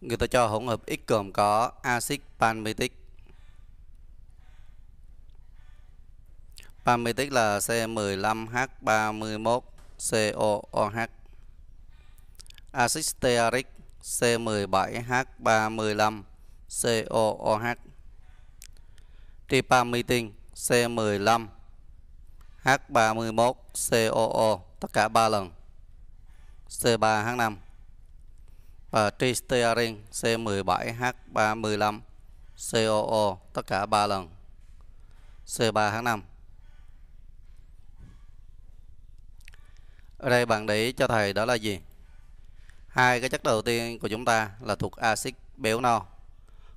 người ta cho hỗn hợp x gồm có axit palmitic palmitic là C15H31COOH axit stearic C17H35COOH tripamitin C15H31COO tất cả 3 lần C3H5 và tristearin C17H35 COO tất cả 3 lần C3H5 Ở đây bạn để ý cho thầy đó là gì? Hai cái chất đầu tiên của chúng ta là thuộc axit béo no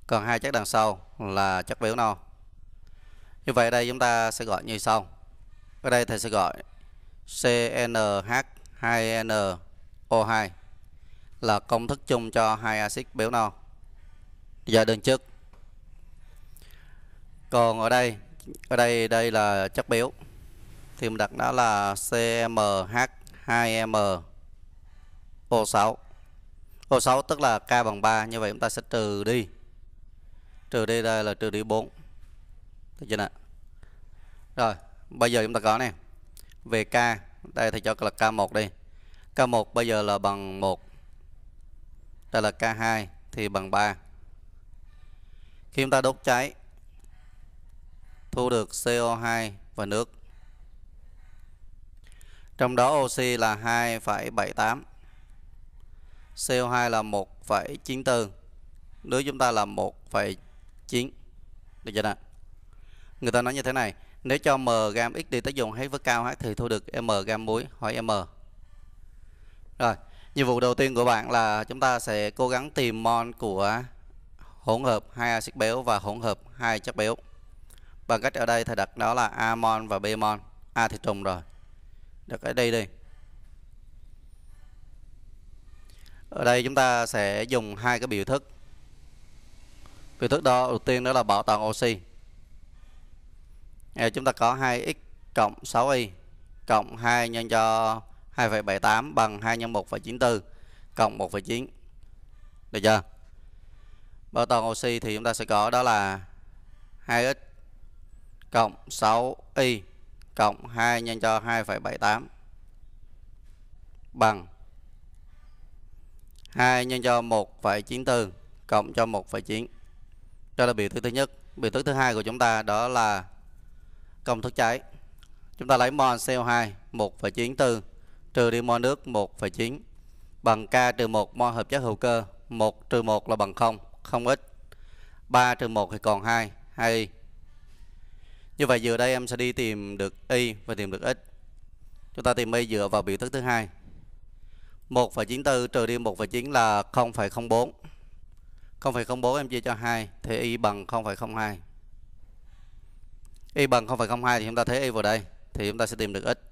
Còn hai chất đằng sau là chất béo no Như vậy đây chúng ta sẽ gọi như sau Ở đây thầy sẽ gọi CNH2NO2 là công thức chung cho hai axit béo no và đường trước còn ở đây ở đây đây là chất béo thì mình đặt nó là CmH2MO6 O6 tức là K bằng 3 như vậy chúng ta sẽ trừ đi trừ đi đây là trừ đi 4 được chưa nào rồi bây giờ chúng ta có này, về K đây thì cho là K1 đi K1 bây giờ là bằng 1 đây là K2 thì bằng 3 khi chúng ta đốt cháy thu được CO2 và nước trong đó oxy là 2,78 CO2 là 1,94 nước chúng ta là 1,9 được chưa nào người ta nói như thế này nếu cho m gam x đi tác dụng hết với cao h thì thu được m gam muối hỏi m rồi Nhiệm vụ đầu tiên của bạn là chúng ta sẽ cố gắng tìm mol của hỗn hợp hai axit béo và hỗn hợp hai chất béo. Bằng cách ở đây thầy đặt đó là a amon và b bemol. A thì trùng rồi. Đặt ở đây đi. Ở đây chúng ta sẽ dùng hai cái biểu thức. Biểu thức đó đầu tiên đó là bảo toàn oxy. Chúng ta có 2x cộng 6y cộng 2 nhân cho 2,78 bằng 2 nhân 1,94 cộng 1,9 được chưa bao toàn oxy thì chúng ta sẽ có đó là 2x cộng 6y cộng 2 nhân cho 2,78 bằng 2 nhân cho 1,94 cộng cho 1,9 đó là biểu thức thứ nhất biểu thức thứ hai của chúng ta đó là công thức cháy chúng ta lấy mol CO2 1,94 trừ đi mol nước 1,9 bằng K trừ 1 mol hợp chất hữu cơ 1 trừ 1 là bằng 0 không ít 3 trừ 1 thì còn 2 2y như vậy vừa đây em sẽ đi tìm được y và tìm được x chúng ta tìm y dựa vào biểu thức thứ hai 1,94 trừ đi 1,9 là 0,04 0,04 em chia cho 2 thì y bằng 0,02 y bằng 0,02 thì chúng ta thấy y vào đây thì chúng ta sẽ tìm được x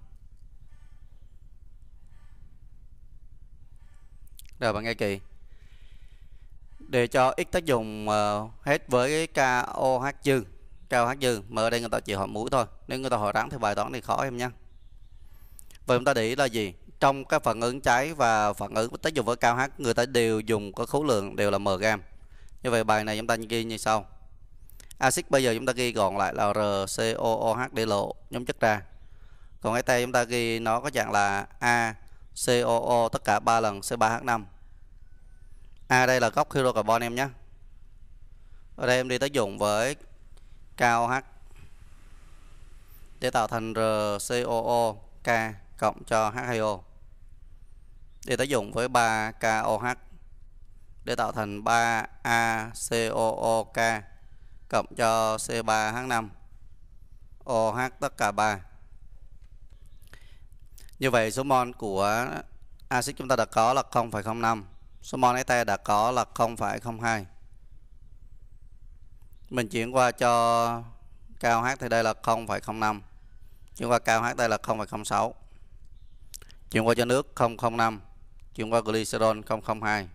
Rồi bạn nghe kỹ. Để cho ít tác dụng ờ, hết với cái KOH dư, KOH dư mà ở đây người ta chỉ hỏi mũi thôi. Nếu người ta hỏi rắn thì bài toán này khó em nha. Vậy chúng ta để ý là gì? Trong các phản ứng cháy và phản ứng tác dụng với KOH người ta đều dùng có khối lượng đều là mg. Như vậy bài này chúng ta ghi như sau. Axit bây giờ chúng ta ghi gọn lại là RCOOH để lộ nhóm chất ra. Còn cái tay chúng ta ghi nó có dạng là A COO tất cả 3 lần C3H5 A à, đây là gốc hydrocarbon em nhé ở đây em đi tới dùng với cao H để tạo thành RCOOK cộng cho H2O để tác dụng với 3KOH để tạo thành 3ACOOK cộng cho C3H5 OH tất cả 3 như vậy số mol của axit chúng ta đã có là 0,05 số mol ST đã có là 0,02 mình chuyển qua cho cao H thì đây là 0,05 chuyển qua cao H đây là 0,06 chuyển qua cho nước 005 chuyển qua glycerol 002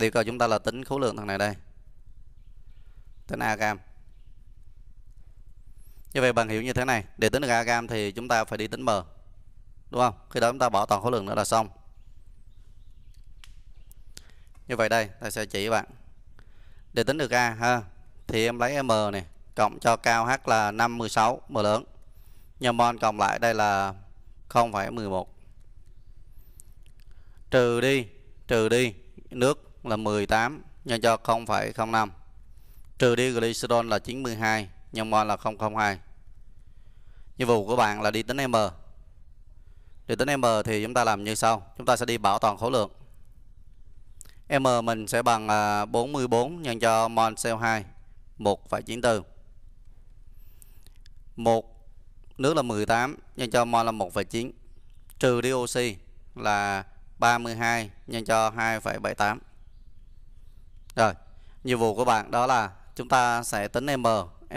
yêu cầu chúng ta là tính khối lượng thằng này đây tính agam như vậy bằng hiểu như thế này để tính được agam thì chúng ta phải đi tính m đúng không khi đó chúng ta bỏ toàn khối lượng nữa là xong như vậy đây ta sẽ chỉ bạn để tính được a ha thì em lấy m này cộng cho cao h là 516 m lớn nhân mol cộng lại đây là 0,11 trừ đi trừ đi nước là 18 nhân cho 0,05 trừ đi glycerol là 92 nhân mol là 002 nhiệm vụ của bạn là đi tính m để tính m thì chúng ta làm như sau chúng ta sẽ đi bảo toàn khối lượng M mình sẽ bằng 44 à, nhân cho mol CO2 1,94 1 nước là 18 nhân cho mol là 1,9 trừ đi oxy là 32 nhân cho 2,78 rồi nhiệm vụ của bạn đó là chúng ta sẽ tính M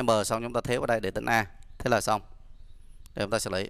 M xong chúng ta thế vào đây để tính A thế là xong để chúng ta xử lý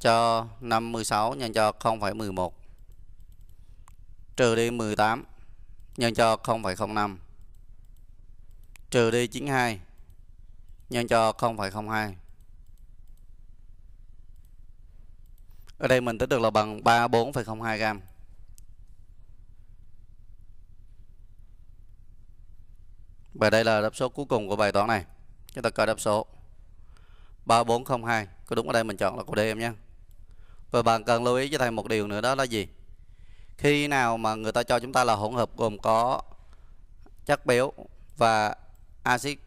cho 56 nhân cho 0,11 trừ đi 18 nhân cho 0,05 trừ đi 92 nhân cho 0,02 ở đây mình tính được là bằng 34,02 gram và đây là đáp số cuối cùng của bài toán này chúng ta coi đáp số 3402 có đúng ở đây mình chọn là của D em nhé và bạn cần lưu ý cho thầy một điều nữa đó là gì khi nào mà người ta cho chúng ta là hỗn hợp gồm có chất béo và axit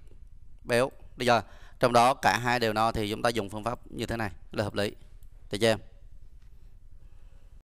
béo bây giờ trong đó cả hai đều no thì chúng ta dùng phương pháp như thế này là hợp lý được chưa em